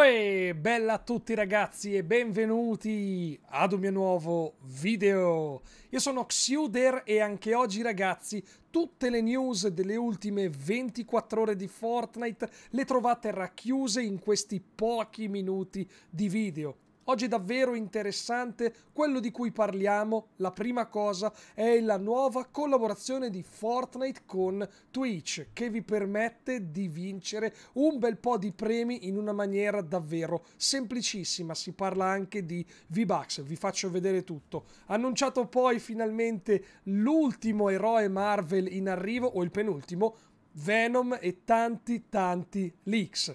Uè, bella a tutti ragazzi e benvenuti ad un mio nuovo video. Io sono Xuder e anche oggi ragazzi tutte le news delle ultime 24 ore di Fortnite le trovate racchiuse in questi pochi minuti di video. Oggi è davvero interessante quello di cui parliamo. La prima cosa è la nuova collaborazione di Fortnite con Twitch che vi permette di vincere un bel po' di premi in una maniera davvero semplicissima. Si parla anche di V-Bucks, vi faccio vedere tutto. Annunciato poi finalmente l'ultimo eroe Marvel in arrivo o il penultimo, Venom e tanti tanti leaks.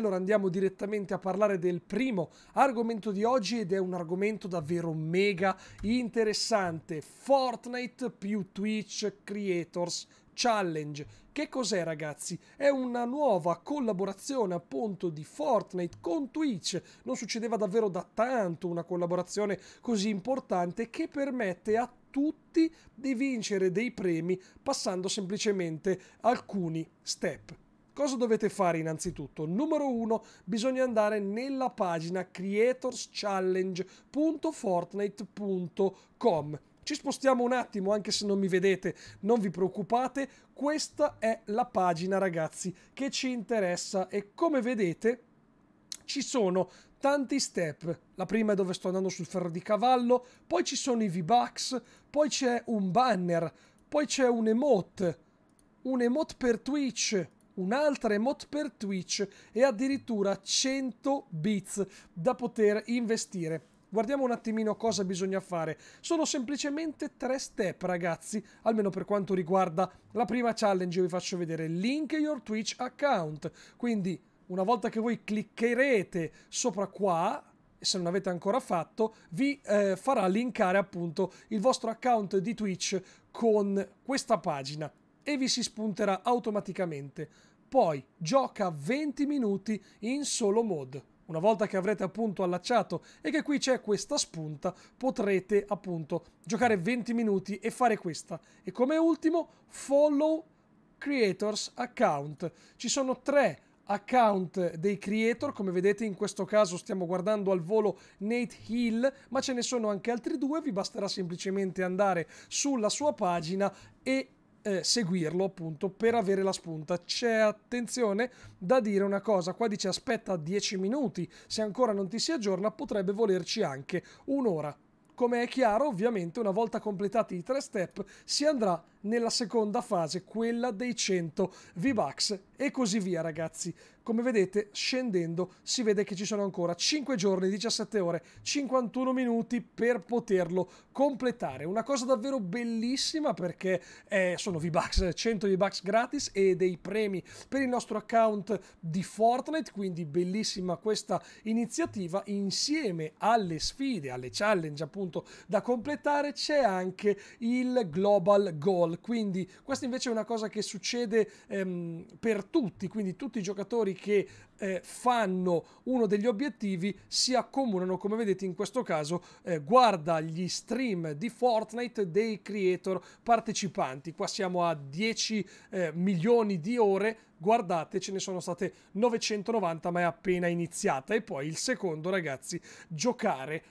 allora andiamo direttamente a parlare del primo argomento di oggi ed è un argomento davvero mega interessante. Fortnite più Twitch Creators Challenge. Che cos'è ragazzi? È una nuova collaborazione appunto di Fortnite con Twitch. Non succedeva davvero da tanto una collaborazione così importante che permette a tutti di vincere dei premi passando semplicemente alcuni step. Cosa dovete fare innanzitutto? Numero uno, bisogna andare nella pagina creatorschallenge.fortnite.com ci spostiamo un attimo, anche se non mi vedete, non vi preoccupate, questa è la pagina ragazzi che ci interessa e come vedete ci sono tanti step. La prima è dove sto andando sul ferro di cavallo, poi ci sono i V-Bucks, poi c'è un banner, poi c'è un emote, un emote per Twitch, un'altra emote per Twitch e addirittura 100 bits da poter investire. Guardiamo un attimino cosa bisogna fare. Sono semplicemente tre step, ragazzi, almeno per quanto riguarda la prima challenge. Io vi faccio vedere link your Twitch account. Quindi, una volta che voi cliccherete sopra qua, se non avete ancora fatto, vi eh, farà linkare appunto il vostro account di Twitch con questa pagina e vi si spunterà automaticamente poi gioca 20 minuti in solo mode. Una volta che avrete appunto allacciato e che qui c'è questa spunta, potrete appunto giocare 20 minuti e fare questa. E come ultimo, follow creators account. Ci sono tre account dei creator, come vedete in questo caso stiamo guardando al volo Nate Hill, ma ce ne sono anche altri due, vi basterà semplicemente andare sulla sua pagina e eh, seguirlo appunto per avere la spunta. C'è attenzione da dire una cosa, qua dice aspetta 10 minuti, se ancora non ti si aggiorna potrebbe volerci anche un'ora. Come è chiaro, ovviamente una volta completati i tre step si andrà nella seconda fase quella dei 100 V-Bucks e così via ragazzi. Come vedete scendendo si vede che ci sono ancora 5 giorni, 17 ore, 51 minuti per poterlo completare. Una cosa davvero bellissima perché eh, sono V-Bucks, 100 V-Bucks gratis e dei premi per il nostro account di Fortnite, quindi bellissima questa iniziativa insieme alle sfide, alle challenge appunto da completare c'è anche il Global Goal gol, quindi questa invece è una cosa che succede ehm, per tutti, quindi tutti i giocatori che eh, fanno uno degli obiettivi si accomunano, come vedete in questo caso, eh, guarda gli stream di Fortnite dei creator partecipanti, qua siamo a 10 eh, milioni di ore guardate ce ne sono state 990 ma è appena iniziata e poi il secondo ragazzi giocare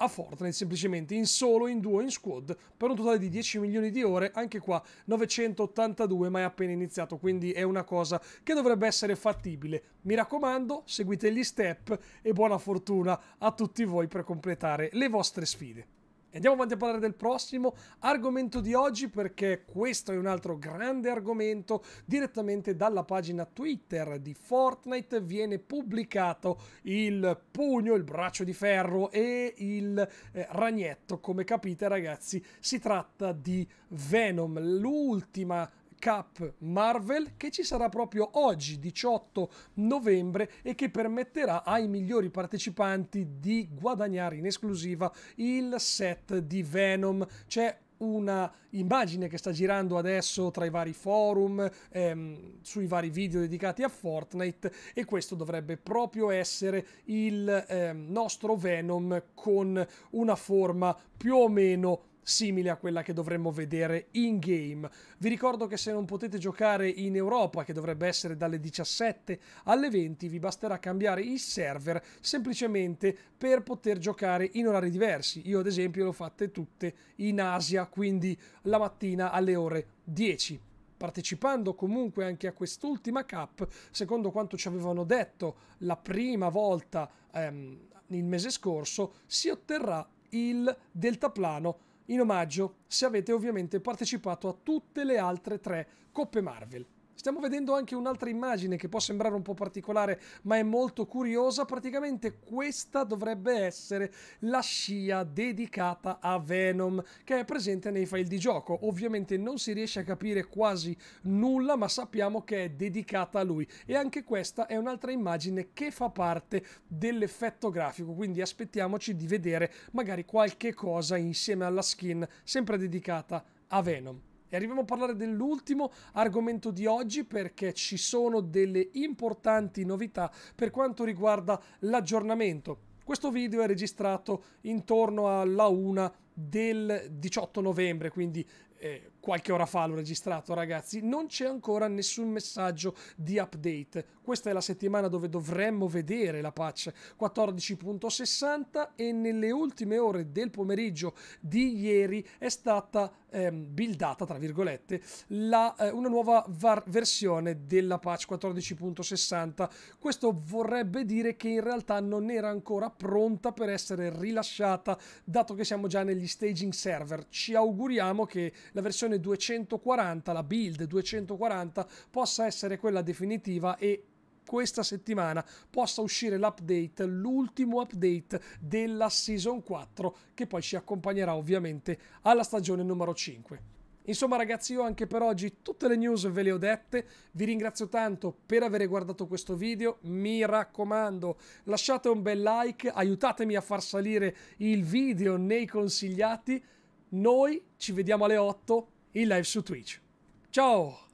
a Fortnite semplicemente in solo, in duo, in squad per un totale di 10 milioni di ore, anche qua 982 ma è appena iniziato quindi è una cosa che dovrebbe essere fattibile. Mi raccomando seguite gli step e buona fortuna a tutti voi per completare le vostre sfide. Andiamo avanti a parlare del prossimo argomento di oggi perché questo è un altro grande argomento direttamente dalla pagina Twitter di Fortnite viene pubblicato il pugno, il braccio di ferro e il eh, ragnetto. Come capite ragazzi si tratta di Venom, l'ultima Cup Marvel che ci sarà proprio oggi 18 novembre e che permetterà ai migliori partecipanti di guadagnare in esclusiva il set di Venom. C'è una immagine che sta girando adesso tra i vari forum, ehm, sui vari video dedicati a Fortnite e questo dovrebbe proprio essere il ehm, nostro Venom con una forma più o meno simile a quella che dovremmo vedere in game. Vi ricordo che se non potete giocare in Europa, che dovrebbe essere dalle 17 alle 20, vi basterà cambiare il server semplicemente per poter giocare in orari diversi. Io ad esempio l'ho fatte tutte in Asia, quindi la mattina alle ore 10 partecipando comunque anche a quest'ultima cup, secondo quanto ci avevano detto la prima volta ehm, il mese scorso, si otterrà il deltaplano in omaggio se avete ovviamente partecipato a tutte le altre tre Coppe Marvel. Stiamo vedendo anche un'altra immagine che può sembrare un po' particolare, ma è molto curiosa. Praticamente questa dovrebbe essere la scia dedicata a Venom, che è presente nei file di gioco. Ovviamente non si riesce a capire quasi nulla, ma sappiamo che è dedicata a lui. E anche questa è un'altra immagine che fa parte dell'effetto grafico, quindi aspettiamoci di vedere magari qualche cosa insieme alla skin sempre dedicata a Venom. E arriviamo a parlare dell'ultimo argomento di oggi perché ci sono delle importanti novità per quanto riguarda l'aggiornamento. Questo video è registrato intorno alla 1 del 18 novembre, quindi eh, qualche ora fa l'ho registrato, ragazzi, non c'è ancora nessun messaggio di update. Questa è la settimana dove dovremmo vedere la patch 14.60 e nelle ultime ore del pomeriggio di ieri è stata ehm, buildata, tra virgolette, la, eh, una nuova var- versione della patch 14.60. Questo vorrebbe dire che in realtà non era ancora pronta per essere rilasciata, dato che siamo già negli staging server. Ci auguriamo che la versione 240, la build 240, possa essere quella definitiva e questa settimana possa uscire l'update, l'ultimo update della Season 4 che poi ci accompagnerà ovviamente alla stagione numero 5. Insomma ragazzi io anche per oggi tutte le news ve le ho dette, vi ringrazio tanto per aver guardato questo video, mi raccomando lasciate un bel like, aiutatemi a far salire il video nei consigliati noi ci vediamo alle 8 in live su Twitch. Ciao!